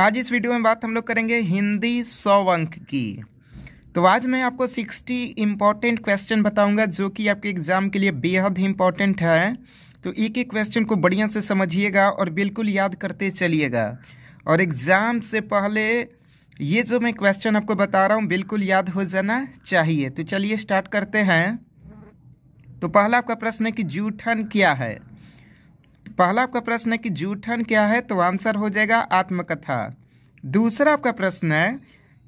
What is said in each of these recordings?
आज इस वीडियो में बात हम लोग करेंगे हिंदी सौ अंक की तो आज मैं आपको 60 इम्पॉर्टेंट क्वेश्चन बताऊंगा जो कि आपके एग्ज़ाम के लिए बेहद इम्पॉर्टेंट है तो एक एक क्वेश्चन को बढ़िया से समझिएगा और बिल्कुल याद करते चलिएगा और एग्ज़ाम से पहले ये जो मैं क्वेश्चन आपको बता रहा हूँ बिल्कुल याद हो जाना चाहिए तो चलिए स्टार्ट करते हैं तो पहला आपका प्रश्न है कि जूठन क्या है पहला आपका प्रश्न है कि जूठन क्या है तो आंसर हो जाएगा आत्मकथा दूसरा आपका प्रश्न है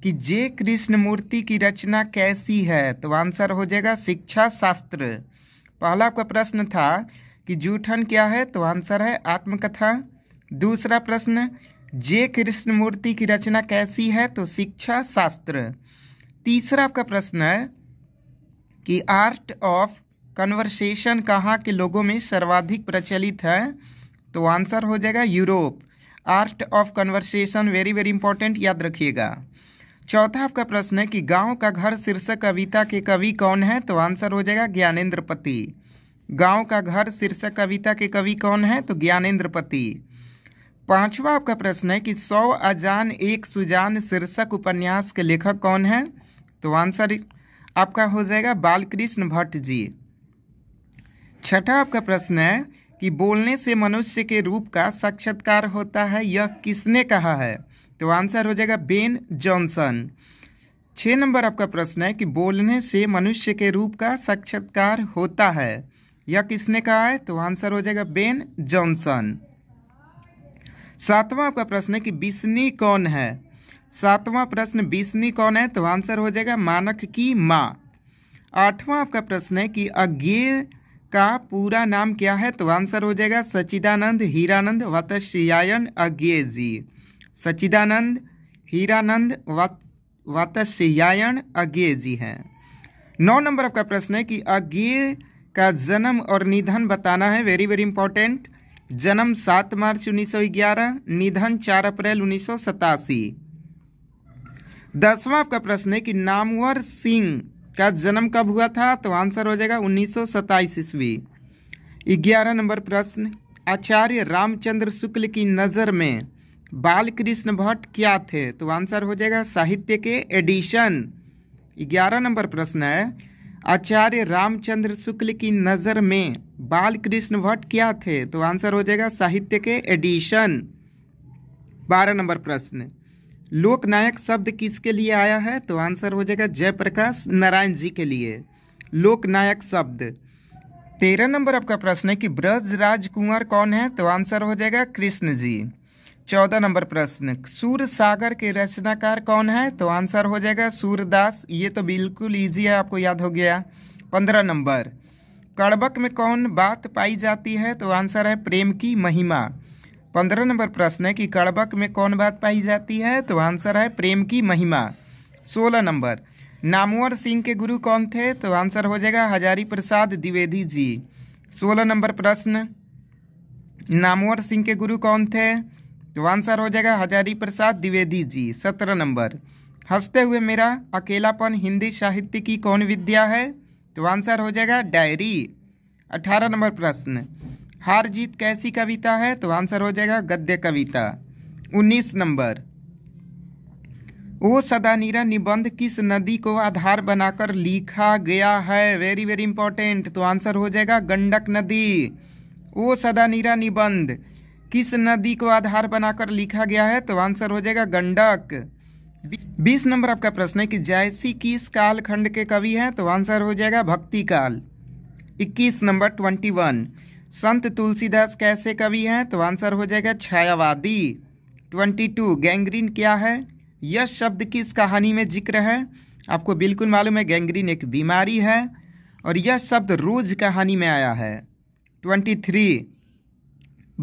कि जे कृष्ण मूर्ति की रचना कैसी है तो आंसर हो जाएगा शिक्षा शास्त्र पहला आपका प्रश्न था कि जूठन क्या है तो आंसर है आत्मकथा दूसरा प्रश्न जे कृष्ण मूर्ति की रचना कैसी है तो शिक्षा शास्त्र तीसरा आपका प्रश्न है कि आर्ट ऑफ कन्वर्सेशन कहाँ के लोगों में सर्वाधिक प्रचलित है तो आंसर हो जाएगा Europe art of conversation very very important याद रखिएगा चौथा आपका प्रश्न है कि गांव का घर शीर्षक कविता के कवि कौन है तो आंसर हो जाएगा ज्ञानेन्द्रपति गांव का घर शीर्षक कविता के कवि कौन है तो ज्ञानेन्द्रपति पांचवा आपका प्रश्न है कि सौ अजान एक सुजान शीर्षक उपन्यास के लेखक कौन है तो आंसर आपका हो जाएगा बालकृष्ण भट्ट जी छठा आपका प्रश्न है कि बोलने से मनुष्य के रूप का साक्षात्कार होता है यह किसने कहा है तो आंसर हो जाएगा बेन जॉनसन छः नंबर आपका प्रश्न है कि बोलने से मनुष्य के रूप का साक्षात्कार होता है यह किसने कहा है तो आंसर हो जाएगा बेन जॉनसन सातवां आपका प्रश्न है कि बिस्नी कौन है सातवां प्रश्न बिस्नी कौन है तो आंसर हो जाएगा मानक की माँ आठवां आपका प्रश्न है कि अज्ञेय का पूरा नाम क्या है तो आंसर हो जाएगा सचिदानंद हीरानंद अज्ञे जी सचिदानंद हीरानंद अज्ञे जी हैं नौ नंबर आपका प्रश्न है कि अज्ञे का जन्म और निधन बताना है वेरी वेरी इंपॉर्टेंट जन्म सात मार्च 1911 निधन चार अप्रैल उन्नीस सौ दसवां आपका प्रश्न है कि नामवर सिंह का जन्म कब हुआ था तो आंसर हो जाएगा उन्नीस सौ सत्ताईस ईस्वी ग्यारह नंबर प्रश्न आचार्य रामचंद्र शुक्ल की नज़र में बालकृष्ण भट्ट क्या थे तो आंसर हो जाएगा साहित्य के एडिशन ग्यारह नंबर प्रश्न है आचार्य रामचंद्र शुक्ल की नज़र में बालकृष्ण भट्ट क्या थे तो आंसर हो जाएगा साहित्य के एडिशन बारह नंबर प्रश्न लोकनायक शब्द किसके लिए आया है तो आंसर हो जाएगा जयप्रकाश नारायण जी के लिए लोकनायक शब्द तेरह नंबर आपका प्रश्न है कि ब्रज राजकुंवर कौन है तो आंसर हो जाएगा कृष्ण जी चौदह नंबर प्रश्न सूर्य सागर के रचनाकार कौन है तो आंसर हो जाएगा सूरदास ये तो बिल्कुल ईजी है आपको याद हो गया पंद्रह नंबर कड़बक में कौन बात पाई जाती है तो आंसर है प्रेम की महिमा पंद्रह नंबर प्रश्न है कि कड़बक में कौन बात पाई जाती है तो आंसर है प्रेम की महिमा सोलह नंबर नामवर सिंह के गुरु कौन थे तो आंसर हो जाएगा हजारी प्रसाद द्विवेदी जी सोलह नंबर प्रश्न नामवर सिंह के गुरु कौन थे तो आंसर हो जाएगा हजारी प्रसाद द्विवेदी जी सत्रह नंबर हंसते हुए मेरा अकेलापन हिंदी साहित्य की कौन विद्या है तो आंसर हो जाएगा डायरी अठारह नंबर प्रश्न हार जीत कैसी कविता है तो आंसर हो जाएगा गद्य कविता उन्नीस नंबर ओ सदानीरा निबंध किस नदी को आधार बनाकर लिखा गया है वेरी वेरी इंपॉर्टेंट तो आंसर हो जाएगा गंडक नदी ओ सदानीरा निबंध किस नदी को आधार बनाकर लिखा गया है तो आंसर हो जाएगा गंडक बीस नंबर आपका प्रश्न है कि जैसी किस कालखंड के कवि हैं तो आंसर हो जाएगा भक्ति काल इक्कीस नंबर ट्वेंटी वन संत तुलसीदास कैसे कवि हैं तो आंसर हो जाएगा छायावादी ट्वेंटी टू गैंग्रीन क्या है यह शब्द किस कहानी में जिक्र है आपको बिल्कुल मालूम है गैंग्रीन एक बीमारी है और यह शब्द रोज कहानी में आया है ट्वेंटी थ्री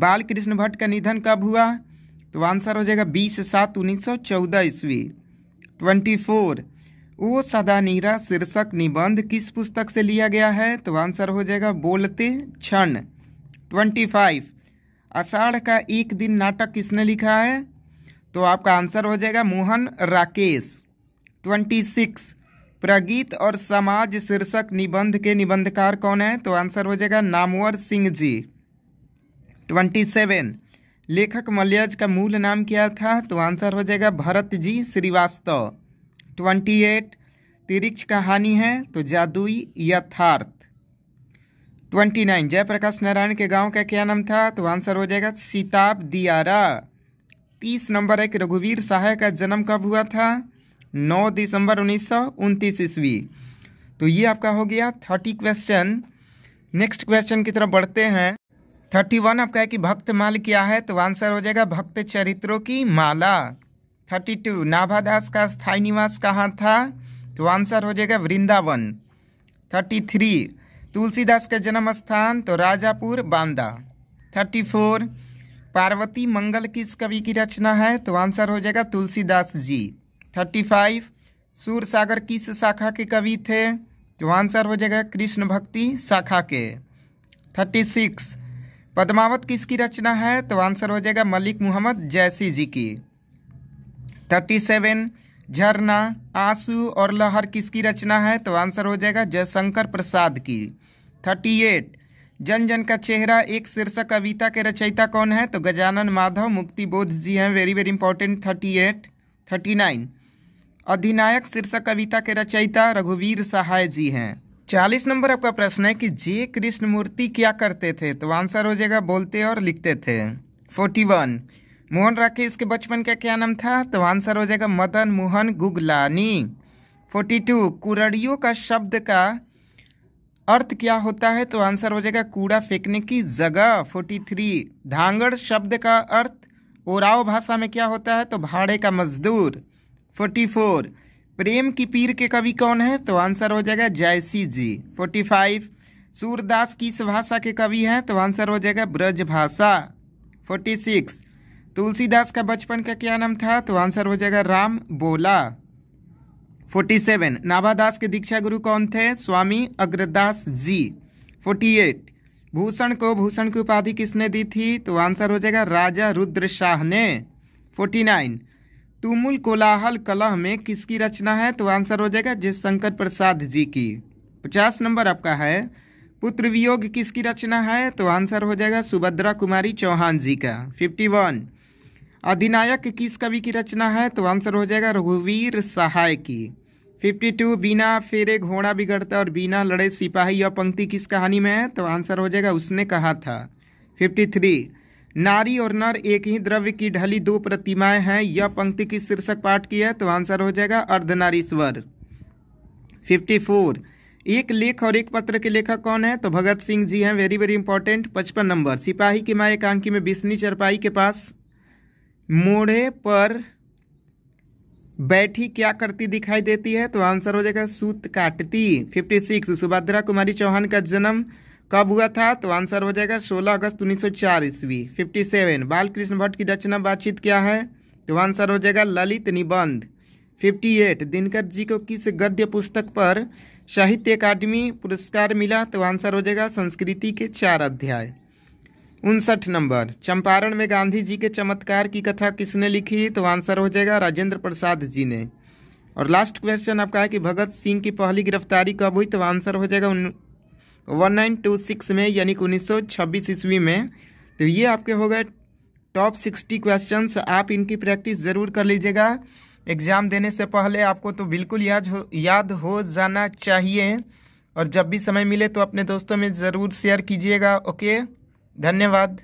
बाल कृष्ण भट्ट का निधन कब हुआ तो आंसर हो जाएगा बीस सात उन्नीस सौ चौदह ईस्वी ट्वेंटी फोर ओ सदा नीरा शीर्षक निबंध किस पुस्तक से लिया गया है तो आंसर हो जाएगा बोलते क्षण ट्वेंटी फाइव अषाढ़ का एक दिन नाटक किसने लिखा है तो आपका आंसर हो जाएगा मोहन राकेश ट्वेंटी सिक्स प्रगीत और समाज शीर्षक निबंध के निबंधकार कौन है तो आंसर हो जाएगा नामवर सिंह जी ट्वेंटी सेवन लेखक मल्यज का मूल नाम क्या था तो आंसर हो जाएगा भरत जी श्रीवास्तव ट्वेंटी एट तिरिक्ष कहानी है तो जादुई यथार्थ ट्वेंटी नाइन जयप्रकाश नारायण के गांव का क्या नाम था तो आंसर हो जाएगा सीताब दियारा तीस नंबर एक रघुवीर सहाय का जन्म कब हुआ था नौ दिसंबर उन्नीस सौ उनतीस ईस्वी तो ये आपका हो गया थर्टी क्वेश्चन नेक्स्ट क्वेश्चन की तरफ बढ़ते हैं थर्टी वन आपका है कि भक्त माल क्या है तो आंसर हो जाएगा भक्त चरित्रों की माला थर्टी टू नाभादास का स्थायी निवास कहाँ था तो आंसर हो जाएगा वृंदावन थर्टी थ्री तुलसीदास का जन्म स्थान तो राजापुर बांदा थर्टी फोर पार्वती मंगल किस कवि की रचना है तो आंसर हो जाएगा तुलसीदास जी थर्टी फाइव सूर सागर किस शाखा के कवि थे तो आंसर हो जाएगा कृष्ण भक्ति शाखा के थर्टी सिक्स पदमावत किसकी रचना है तो आंसर हो जाएगा मलिक मोहम्मद जैसी जी की थर्टी सेवन झरना आंसू और लहर किसकी रचना है तो आंसर हो जाएगा जयशंकर प्रसाद की थर्टी एट जन जन का चेहरा एक शीर्षक कविता के रचयिता कौन है तो गजानन माधव मुक्ति बोध जी हैं very very important thirty eight thirty nine अधिनायक शीर्षक कविता के रचयिता रघुवीर सहाय जी हैं चालीस नंबर आपका प्रश्न है कि जे मूर्ति क्या करते थे तो आंसर हो जाएगा बोलते और लिखते थे फोर्टी वन मोहन राकेश के बचपन का क्या नाम था तो आंसर हो जाएगा मदन मोहन गुगलानी फोर्टी टू कुरड़ियों का शब्द का अर्थ क्या होता है तो आंसर हो जाएगा कूड़ा फेंकने की जगह 43 धांगड़ शब्द का अर्थ ओराव भाषा में क्या होता है तो भाड़े का मजदूर 44 प्रेम की पीर के कवि कौन है तो आंसर हो जाएगा जयसी जी 45 सूरदास किस भाषा के कवि हैं तो आंसर हो जाएगा ब्रज भाषा 46 तुलसीदास का बचपन का क्या नाम था तो आंसर हो जाएगा राम बोला फोर्टी सेवन नाभादास के दीक्षा गुरु कौन थे स्वामी अग्रदास जी फोर्टी एट भूषण को भूषण की उपाधि किसने दी थी तो आंसर हो जाएगा राजा रुद्र शाह ने फोर्टी नाइन तुमुल कोलाहल कलह में किसकी रचना है तो आंसर हो जाएगा जयशंकर प्रसाद जी की पचास नंबर आपका है पुत्र वियोग किसकी रचना है तो आंसर हो जाएगा सुभद्रा कुमारी चौहान जी का फिफ्टी वन अधिनायक किस कवि की रचना है तो आंसर हो जाएगा रघुवीर सहाय की फिफ्टी टू बिना फेरे घोड़ा बिगड़ता और बिना लड़े सिपाही यह पंक्ति किस कहानी में है तो आंसर हो जाएगा उसने कहा था फिफ्टी थ्री नारी और नर एक ही द्रव्य की ढली दो प्रतिमाएं हैं यह पंक्ति किस शीर्षक पाठ की है तो आंसर हो जाएगा अर्धनारीश्वर फिफ्टी फोर एक लेख और एक पत्र के लेखक कौन है तो भगत सिंह जी हैं वेरी वेरी इंपॉर्टेंट पचपन नंबर सिपाही की माँ एकांकी में बिस्नी चरपाई के पास मोड़े पर बैठी क्या करती दिखाई देती है तो आंसर हो जाएगा सूत काटती फिफ्टी सिक्स सुभद्रा कुमारी चौहान का जन्म कब हुआ था तो आंसर हो जाएगा 16 अगस्त 1904 ईस्वी सेवन बालकृष्ण भट्ट की रचना बातचीत क्या है तो आंसर हो जाएगा ललित निबंध 58 दिनकर जी को किस गद्य पुस्तक पर साहित्य अकादमी पुरस्कार मिला तो आंसर हो जाएगा संस्कृति के चार अध्याय उनसठ नंबर चंपारण में गांधी जी के चमत्कार की कथा किसने लिखी तो आंसर हो जाएगा राजेंद्र प्रसाद जी ने और लास्ट क्वेश्चन आपका है कि भगत सिंह की पहली गिरफ्तारी कब हुई तो आंसर हो जाएगा वन नाइन टू सिक्स में यानी कि उन्नीस सौ छब्बीस ईस्वी में तो ये आपके हो गए टॉप सिक्सटी क्वेश्चन आप इनकी प्रैक्टिस ज़रूर कर लीजिएगा एग्ज़ाम देने से पहले आपको तो बिल्कुल याद हो याद हो जाना चाहिए और जब भी समय मिले तो अपने दोस्तों में ज़रूर शेयर कीजिएगा ओके धन्यवाद